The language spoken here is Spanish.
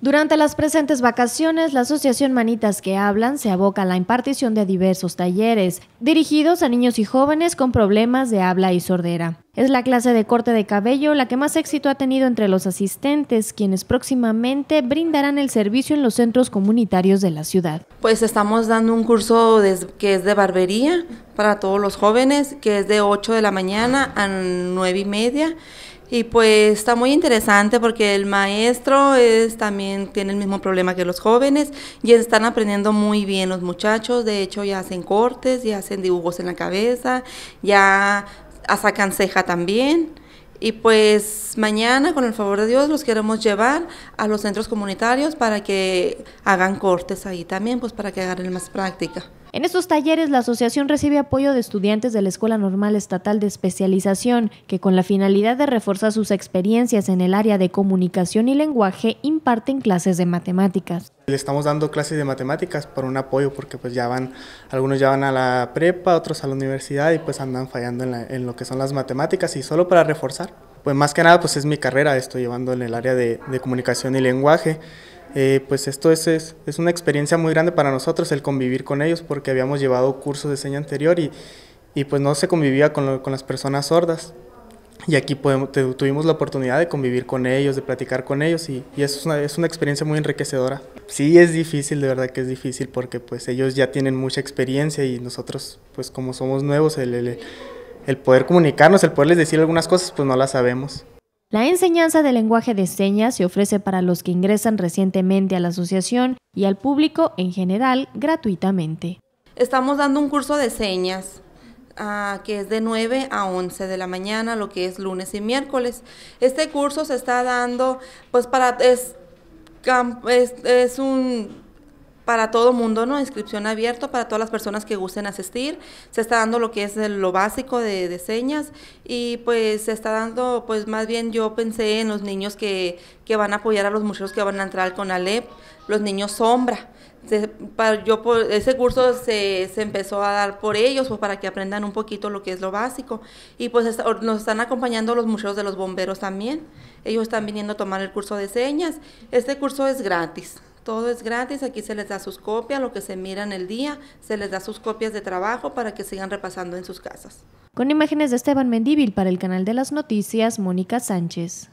Durante las presentes vacaciones, la Asociación Manitas que Hablan se aboca a la impartición de diversos talleres dirigidos a niños y jóvenes con problemas de habla y sordera. Es la clase de corte de cabello la que más éxito ha tenido entre los asistentes, quienes próximamente brindarán el servicio en los centros comunitarios de la ciudad. Pues estamos dando un curso que es de barbería para todos los jóvenes, que es de 8 de la mañana a 9 y media y pues está muy interesante porque el maestro es también tiene el mismo problema que los jóvenes y están aprendiendo muy bien los muchachos. De hecho, ya hacen cortes, ya hacen dibujos en la cabeza, ya sacan ceja también. Y pues mañana, con el favor de Dios, los queremos llevar a los centros comunitarios para que hagan cortes ahí también, pues para que hagan más práctica. En estos talleres, la asociación recibe apoyo de estudiantes de la Escuela Normal Estatal de Especialización, que con la finalidad de reforzar sus experiencias en el área de comunicación y lenguaje, imparten clases de matemáticas. Le estamos dando clases de matemáticas por un apoyo porque pues ya van, algunos ya van a la prepa, otros a la universidad y pues andan fallando en, lo que son las matemáticas y solo para reforzar. Pues más que nada pues es mi carrera, estoy llevando en el área de, de comunicación y lenguaje eh, pues esto es, una experiencia muy grande para nosotros el convivir con ellos porque habíamos llevado cursos de seña anterior y, pues no se convivía con, las personas sordas. Y aquí tuvimos la oportunidad de convivir con ellos, de platicar con ellos y, y es, una, experiencia muy enriquecedora. Sí es difícil, de verdad que es difícil porque pues ellos ya tienen mucha experiencia y nosotros pues como somos nuevos, el, el poder comunicarnos, el poderles decir algunas cosas pues no las sabemos. La enseñanza de lenguaje de señas se ofrece para los que ingresan recientemente a la asociación y al público en general gratuitamente. Estamos dando un curso de señas ah, que es de 9 a 11 de la mañana, lo que es lunes y miércoles. Este curso se está dando pues para es, es un para todo mundo, ¿no? Inscripción abierta para todas las personas que gusten asistir. Se está dando lo que es lo básico de, señas y pues se está dando, pues más bien yo pensé en los niños que, van a apoyar a los muchachos que van a entrar con Alep, los niños sombra. yo por, ese curso se, empezó a dar por ellos, pues para que aprendan un poquito lo que es lo básico. Y pues nos están acompañando los muchachos de los bomberos también. Ellos están viniendo a tomar el curso de señas. Este curso es gratis. Todo es gratis, aquí se les da sus copias, lo que se mira en el día, se les da sus copias de trabajo para que sigan repasando en sus casas. Con imágenes de Esteban Mendíbil para el canal de las noticias, Mónica Sánchez.